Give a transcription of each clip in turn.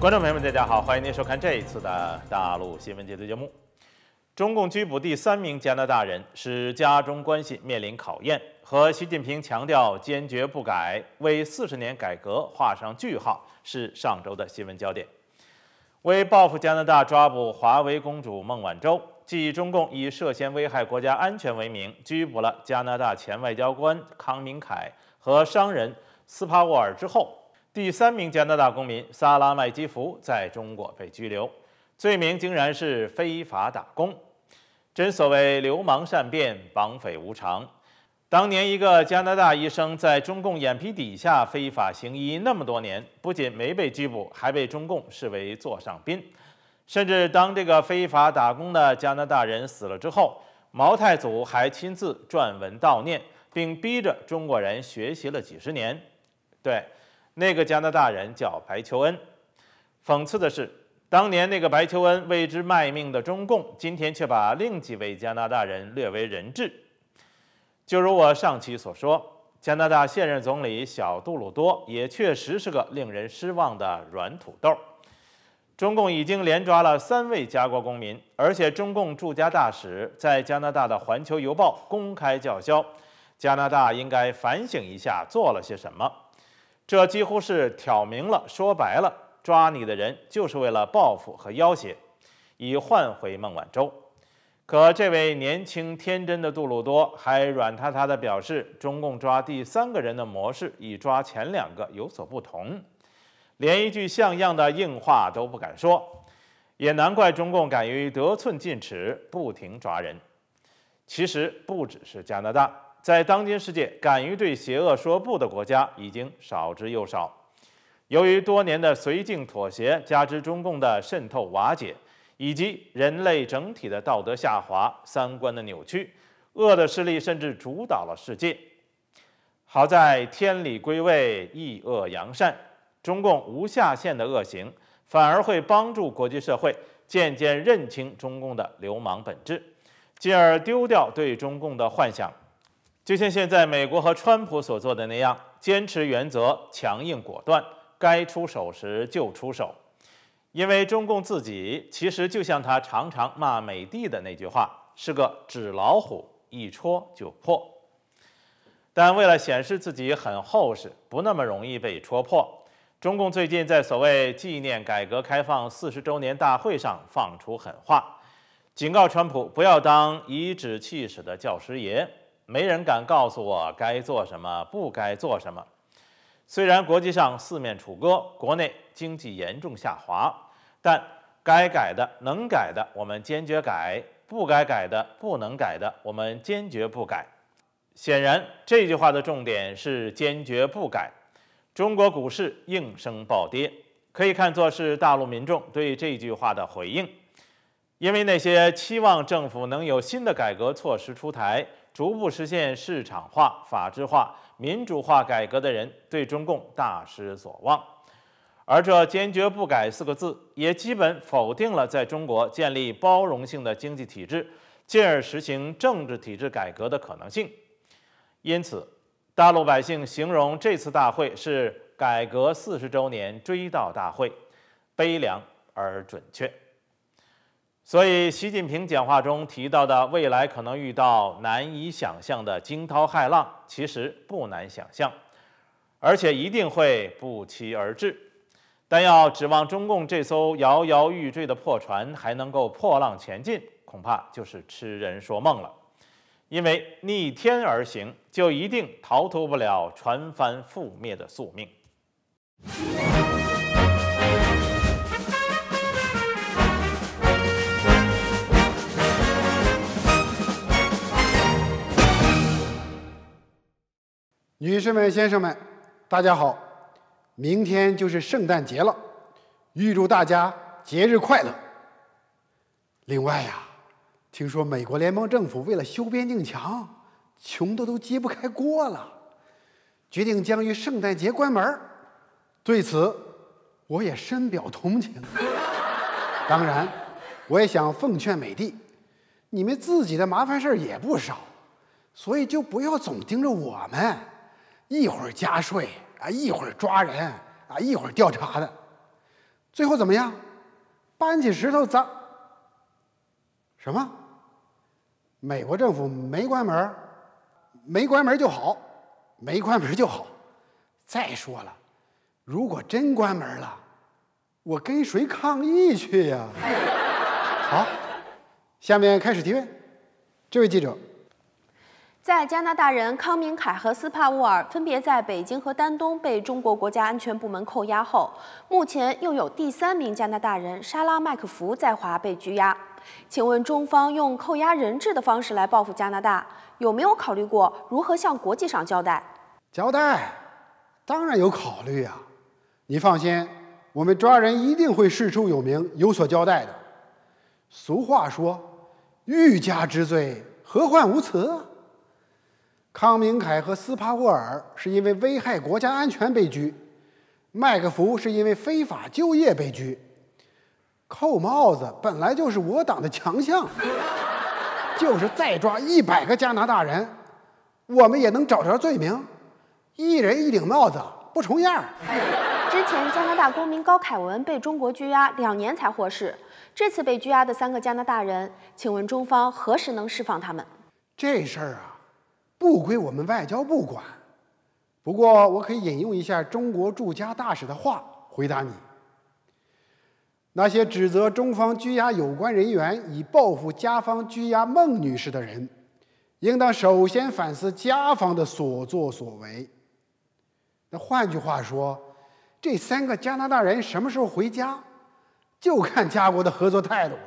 观众朋友们，大家好，欢迎您收看这一次的大陆新闻解读节目。中共拘捕第三名加拿大人，使家中关系面临考验；和习近平强调坚决不改，为四十年改革画上句号，是上周的新闻焦点。为报复加拿大抓捕华为公主孟晚舟，继中共以涉嫌危害国家安全为名拘捕了加拿大前外交官康明凯和商人斯帕沃尔之后。第三名加拿大公民萨拉麦基福在中国被拘留，罪名竟然是非法打工。真所谓流氓善变，绑匪无常。当年一个加拿大医生在中共眼皮底下非法行医那么多年，不仅没被拘捕，还被中共视为座上宾。甚至当这个非法打工的加拿大人死了之后，毛太祖还亲自撰文悼念，并逼着中国人学习了几十年。对。那个加拿大人叫白求恩。讽刺的是，当年那个白求恩为之卖命的中共，今天却把另几位加拿大人略为人质。就如我上期所说，加拿大现任总理小杜鲁多也确实是个令人失望的软土豆。中共已经连抓了三位加国公民，而且中共驻加大使在加拿大的《环球邮报》公开叫嚣，加拿大应该反省一下做了些什么。这几乎是挑明了，说白了，抓你的人就是为了报复和要挟，以换回孟晚舟。可这位年轻天真的杜鲁多还软塌塌地表示，中共抓第三个人的模式与抓前两个有所不同，连一句像样的硬话都不敢说，也难怪中共敢于得寸进尺，不停抓人。其实不只是加拿大。在当今世界，敢于对邪恶说不的国家已经少之又少。由于多年的绥靖妥协，加之中共的渗透瓦解，以及人类整体的道德下滑、三观的扭曲，恶的势力甚至主导了世界。好在天理归位，抑恶扬善，中共无下限的恶行，反而会帮助国际社会渐渐认清中共的流氓本质，进而丢掉对中共的幻想。就像现在美国和川普所做的那样，坚持原则，强硬果断，该出手时就出手。因为中共自己其实就像他常常骂美帝的那句话：“是个纸老虎，一戳就破。”但为了显示自己很厚实，不那么容易被戳破，中共最近在所谓纪念改革开放四十周年大会上放出狠话，警告川普不要当颐指气使的教师爷。没人敢告诉我该做什么，不该做什么。虽然国际上四面楚歌，国内经济严重下滑，但该改的能改的，我们坚决改；不该改的不能改的，我们坚决不改。显然，这句话的重点是坚决不改。中国股市应声暴跌，可以看作是大陆民众对这句话的回应，因为那些期望政府能有新的改革措施出台。逐步实现市场化、法治化、民主化改革的人对中共大失所望，而这“坚决不改”四个字也基本否定了在中国建立包容性的经济体制，进而实行政治体制改革的可能性。因此，大陆百姓形容这次大会是“改革四十周年追悼大会”，悲凉而准确。所以，习近平讲话中提到的未来可能遇到难以想象的惊涛骇浪，其实不难想象，而且一定会不期而至。但要指望中共这艘摇摇欲坠的破船还能够破浪前进，恐怕就是痴人说梦了，因为逆天而行，就一定逃脱不了船帆覆灭的宿命。女士们、先生们，大家好！明天就是圣诞节了，预祝大家节日快乐。另外呀，听说美国联邦政府为了修边境墙，穷得都揭不开锅了，决定将于圣诞节关门对此，我也深表同情。当然，我也想奉劝美帝，你们自己的麻烦事儿也不少，所以就不要总盯着我们。一会儿加税啊，一会儿抓人啊，一会儿调查的，最后怎么样？搬起石头砸。什么？美国政府没关门，没关门就好，没关门就好。再说了，如果真关门了，我跟谁抗议去呀？好，下面开始提问，这位记者。在加拿大人康明凯和斯帕沃尔分别在北京和丹东被中国国家安全部门扣押后，目前又有第三名加拿大人莎拉·麦克福在华被拘押。请问中方用扣押人质的方式来报复加拿大，有没有考虑过如何向国际上交代？交代，当然有考虑啊！你放心，我们抓人一定会事出有名，有所交代的。俗话说，欲加之罪，何患无辞。啊？康明凯和斯帕沃尔是因为危害国家安全被拘，麦克福是因为非法就业被拘，扣帽子本来就是我党的强项，就是再抓一百个加拿大人，我们也能找着罪名，一人一顶帽子不重样。之前加拿大公民高凯文被中国拘押两年才获释，这次被拘押的三个加拿大人，请问中方何时能释放他们？这事儿啊。不归我们外交部管，不过我可以引用一下中国驻加大使的话回答你：那些指责中方拘押有关人员以报复加方拘押孟女士的人，应当首先反思加方的所作所为。那换句话说，这三个加拿大人什么时候回家，就看加国的合作态度了。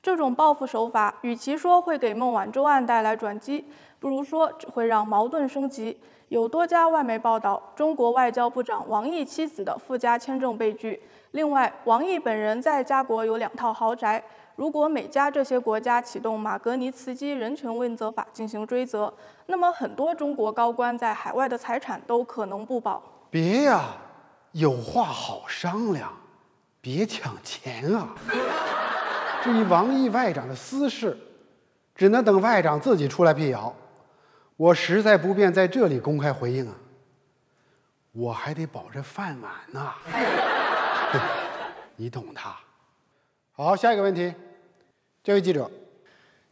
这种报复手法，与其说会给孟晚舟案带来转机，不如说只会让矛盾升级。有多家外媒报道，中国外交部长王毅妻子的附加签证被拒。另外，王毅本人在家国有两套豪宅。如果美加这些国家启动马格尼茨基人权问责法进行追责，那么很多中国高官在海外的财产都可能不保。别呀，有话好商量，别抢钱啊。至于王毅外长的私事，只能等外长自己出来辟谣。我实在不便在这里公开回应啊，我还得保着饭碗呢。你懂他。好，下一个问题，这位记者。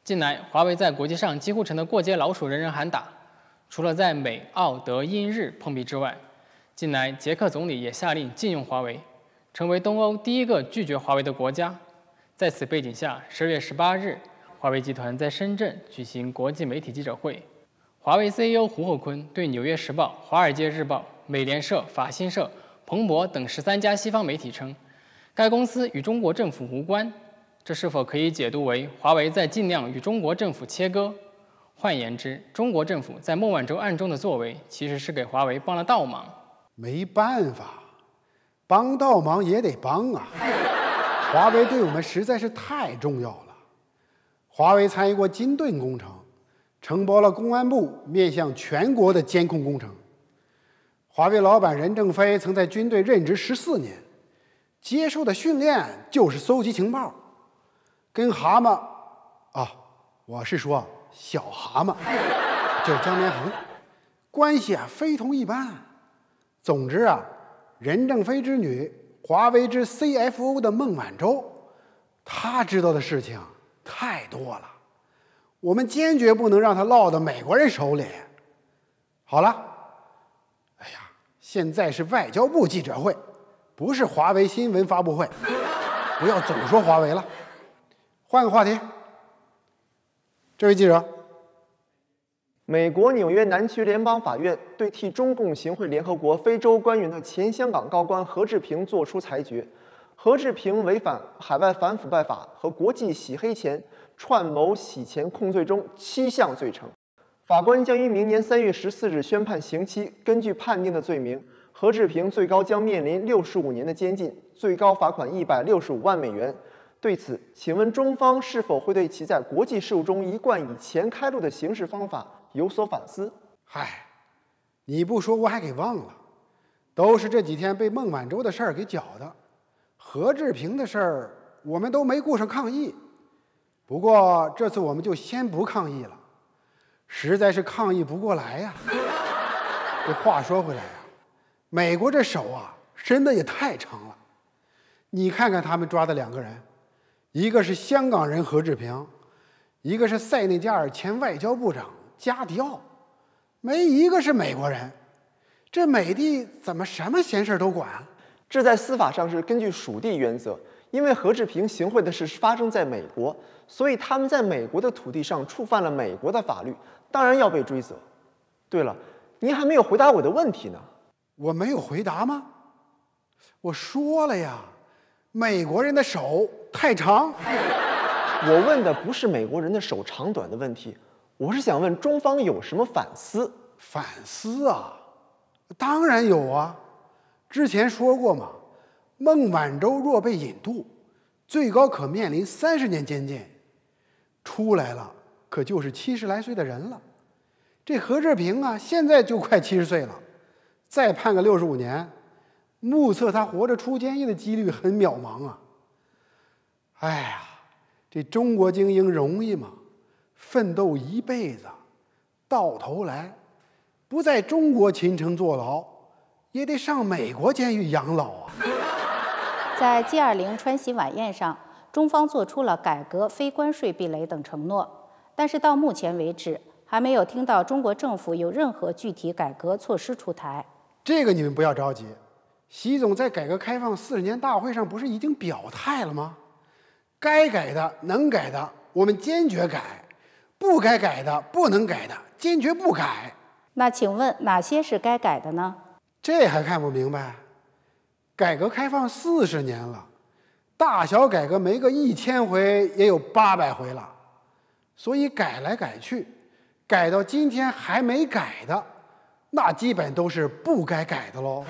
近来，华为在国际上几乎成了过街老鼠，人人喊打。除了在美、澳、德、英、日碰壁之外，近来捷克总理也下令禁用华为，成为东欧第一个拒绝华为的国家。在此背景下，十二月十八日，华为集团在深圳举行国际媒体记者会。华为 CEO 胡厚昆对《纽约时报》《华尔街日报》《美联社》《法新社》《彭博》等十三家西方媒体称，该公司与中国政府无关。这是否可以解读为华为在尽量与中国政府切割？换言之，中国政府在孟晚舟案中的作为，其实是给华为帮了倒忙。没办法，帮倒忙也得帮啊！华为对我们实在是太重要了。华为参与过金盾工程。承包了公安部面向全国的监控工程。华为老板任正非曾在军队任职十四年，接受的训练就是搜集情报，跟蛤蟆啊，我是说小蛤蟆，就是江连恒，关系啊非同一般。总之啊，任正非之女，华为之 CFO 的孟晚舟，她知道的事情太多了。我们坚决不能让他落到美国人手里。好了，哎呀，现在是外交部记者会，不是华为新闻发布会。不要总说华为了，换个话题。这位记者，美国纽约南区联邦法院对替中共行贿联合国非洲官员的前香港高官何志平作出裁决，何志平违反海外反腐败法和国际洗黑钱。串谋洗钱控罪中七项罪成，法官将于明年三月十四日宣判刑期。根据判定的罪名，何志平最高将面临六十五年的监禁，最高罚款一百六十五万美元。对此，请问中方是否会对其在国际事务中一贯以钱开路的行事方法有所反思？嗨，你不说我还给忘了，都是这几天被孟晚舟的事儿给搅的。何志平的事儿，我们都没顾上抗议。不过这次我们就先不抗议了，实在是抗议不过来呀。这话说回来呀，美国这手啊伸的也太长了。你看看他们抓的两个人，一个是香港人何志平，一个是塞内加尔前外交部长加迪奥，没一个是美国人。这美帝怎么什么闲事都管？这在司法上是根据属地原则。因为何志平行贿的事发生在美国，所以他们在美国的土地上触犯了美国的法律，当然要被追责。对了，您还没有回答我的问题呢。我没有回答吗？我说了呀，美国人的手太长。我问的不是美国人的手长短的问题，我是想问中方有什么反思？反思啊，当然有啊，之前说过嘛。孟晚舟若被引渡，最高可面临三十年监禁，出来了可就是七十来岁的人了。这何志平啊，现在就快七十岁了，再判个六十五年，目测他活着出监狱的几率很渺茫啊！哎呀，这中国精英容易吗？奋斗一辈子，到头来，不在中国秦城坐牢，也得上美国监狱养老啊！在 G20 川西晚宴上，中方做出了改革非关税壁垒等承诺，但是到目前为止，还没有听到中国政府有任何具体改革措施出台。这个你们不要着急，习总在改革开放四十年大会上不是已经表态了吗？该改的、能改的，我们坚决改；不该改的、不能改的，坚决不改。那请问哪些是该改的呢？这还看不明白。改革开放四十年了，大小改革没个一千回，也有八百回了。所以改来改去，改到今天还没改的，那基本都是不该改的喽。